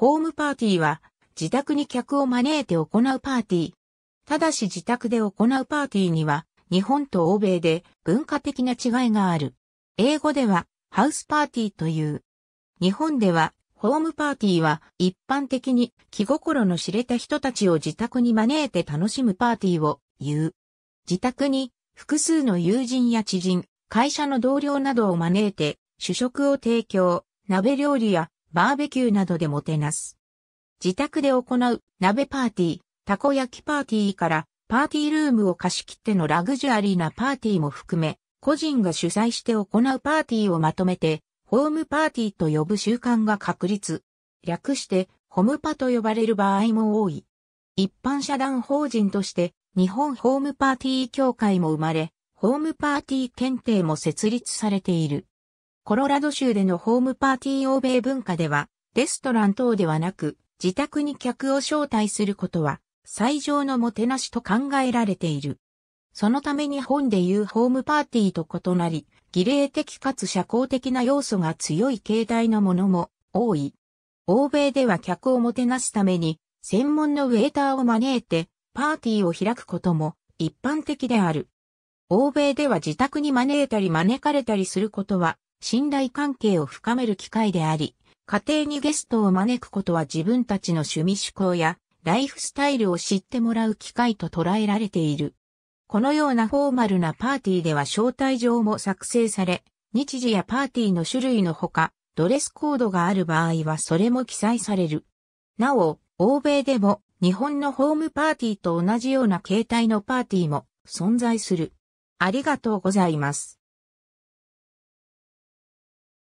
ホームパーティーは、自宅に客を招いて行うパーティー。ただし自宅で行うパーティーには、日本と欧米で文化的な違いがある。英語では、ハウスパーティーという。日本では、ホームパーティーは一般的に気心の知れた人たちを自宅に招いて楽しむパーティーを言う。自宅に複数の友人や知人、会社の同僚などを招いて主食を提供、鍋料理やバーベキューなどでもてなす。自宅で行う鍋パーティー、たこ焼きパーティーからパーティールームを貸し切ってのラグジュアリーなパーティーも含め、個人が主催して行うパーティーをまとめて、ホームパーティーと呼ぶ習慣が確立。略して、ホムパと呼ばれる場合も多い。一般社団法人として、日本ホームパーティー協会も生まれ、ホームパーティー検定も設立されている。コロラド州でのホームパーティー欧米文化では、レストラン等ではなく、自宅に客を招待することは、最上のもてなしと考えられている。そのため日本でいうホームパーティーと異なり、儀礼的かつ社交的な要素が強い形態のものも多い。欧米では客をもてなすために、専門のウェーターを招いて、パーティーを開くことも一般的である。欧米では自宅に招いたり招かれたりすることは信頼関係を深める機会であり、家庭にゲストを招くことは自分たちの趣味趣向やライフスタイルを知ってもらう機会と捉えられている。このようなフォーマルなパーティーでは招待状も作成され、日時やパーティーの種類のほか、ドレスコードがある場合はそれも記載される。なお、欧米でも日本のホームパーティーと同じような形態のパーティーも存在する。ありがとうございます。